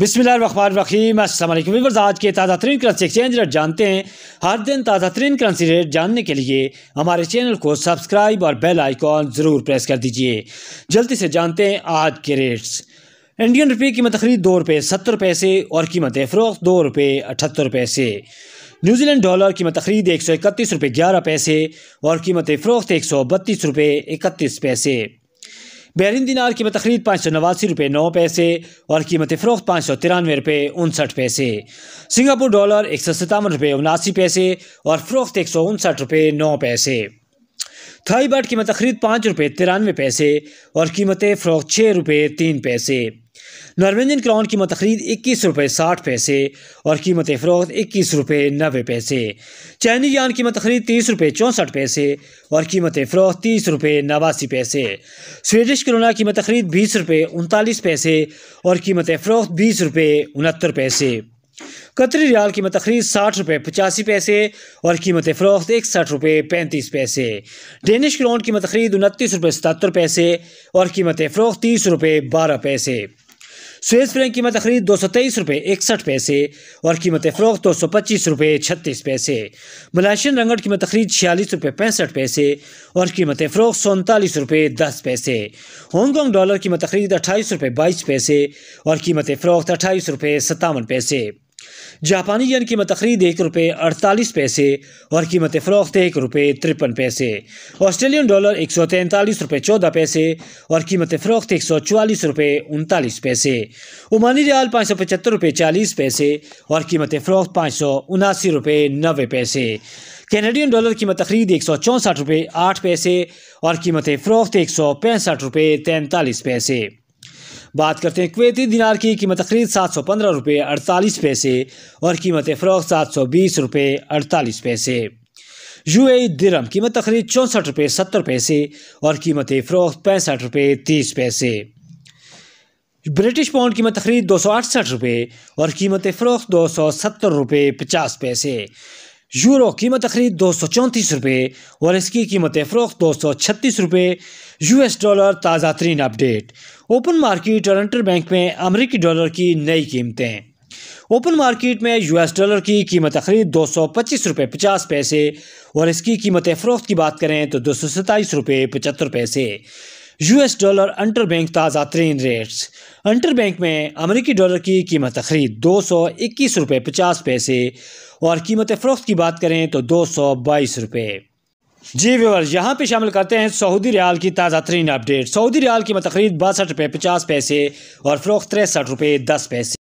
بسم اللہ الرحمن الرحیم السلام علیکم ویورز آج کے تازہ ترین کرنسی ایکسچینج ریٹ جانتے ہیں ہر دن تازہ ترین کرنسی ریٹ جاننے کے لیے ہمارے چینل کو سبسکرائب اور بیل آئیکن ضرور پریس کر دیجئے جلدی سے جانتے ہیں آج کے ریٹس انڈین روپے کی خرید دو روپے ستر پیسے اور قیمت فروخت دو روپے اٹھتر پیسے نیوزی لینڈ ڈالر کی مت خرید ایک سو اکتیس روپے گیارہ پیسے اور قیمت فروخت ایک سو بتیس روپے اکتیس پیسے بیرین دینار قیمت خرید پانچ سو نواسی روپے نو پیسے اور قیمت فروخت پانچ سو ترانوے روپے انسٹھ پیسے سنگاپور ڈالر ایک سو ستاون روپے اناسی پیسے اور فروخت ایک سو انسٹھ روپے نو پیسے تھائی بیٹ کی خرید پانچ روپے ترانوے پیسے اور قیمت فروخت چھ روپے تین پیسے ناروینجن کراؤن کی خرید اکیس روپے ساٹھ پیسے اور قیمت فروخت اکیس روپے نوے پیسے چینی یان کی خرید تیس روپے چونسٹھ پیسے اور قیمت فروخت تیس روپے نواسی پیسے سویڈش کرونا کی خرید بیس روپے انتالیس پیسے اور قیمت فروخت بیس روپے انہتر پیسے قطری ریال قیمت مت ساٹھ روپے پچاسی پیسے اور قیمت فروخت ساٹھ روپے پینتیس پیسے ڈینش کرون قیمت متخرید انتیس روپے ستتر پیسے اور قیمت فروخت تیس روپے بارہ پیسے سویز فرینک قیمت مت دو سو تیئیس روپے اکسٹھ پیسے اور قیمت فروخت دو سو پچیس روپے چھتیس پیسے ملائشین رنگ قیمت متخری چھیالیس روپے پینسٹھ پیسے اور قیمت فروخت سینتالیس روپے دس پیسے ہانگ کانگ ڈالر قیمت متخرید اٹھائیس روپے بائیس پیسے اور قیمت فروخت اٹھائیس روپے ستاون پیسے جاپانی ین قیمت خرید ایک روپے اڑتالیس پیسے اور قیمت فروخت ایک روپے ترپن پیسے آسٹریلین ڈالر ایک سو تینتالیس روپے چودہ پیسے اور قیمت فروخت ایک سو چوالیس روپے انتالیس پیسے عمانی ریال پانچ سو پچہتر روپے چالیس پیسے اور قیمت فروخت پانچ سو اناسی روپے نوے پیسے کینیڈین ڈالر کی تخرید ایک سو چونسٹھ روپے آٹھ پیسے اور قیمت فروخت ایک سو پینسٹھ روپے تینتالیس پیسے بات کرتے ہیں کویتی دینار کی قیمت خرید سات سو پندرہ روپے اڑتالیس پیسے اور قیمت فروخت سات سو بیس روپے اڑتالیس پیسے یو اے درم قیمت تقریب چونسٹھ روپے ستر پیسے اور قیمت فروخت پینسٹھ روپے تیس پیسے برٹش پاؤنڈ قیمت تقریب دو سو اڑسٹھ روپے اور قیمت فروخت دو سو ستر روپے پچاس پیسے یورو قیمت خرید دو سو چونتیس روپے اور اس کی قیمت فروخت دو سو چھتیس روپے یو ایس ڈالر تازہ ترین اپڈیٹ اوپن مارکیٹ اور انٹر بینک میں امریکی ڈالر کی نئی قیمتیں اوپن مارکیٹ میں یو ایس ڈالر کی قیمت خرید دو سو پچیس روپے پچاس پیسے اور اس کی قیمت فروخت کی بات کریں تو دو سو ستائیس روپے پچہتر پیسے U S dollar inter bank تازہ ترین ریٹس انٹر بینک میں امریکی ڈالر کی قیمت خرید دو سو اکیس روپے پچاس پیسے اور قیمت فروخت کی بات کریں تو دو سو بائیس روپے جی ویور یہاں پہ شامل کرتے ہیں سعودی ریال کی تازہ ترین اپڈیٹ سعودی ریال قیمت خرید باسٹھ روپے پچاس پیسے اور فروخت تریسٹھ روپے دس پیسے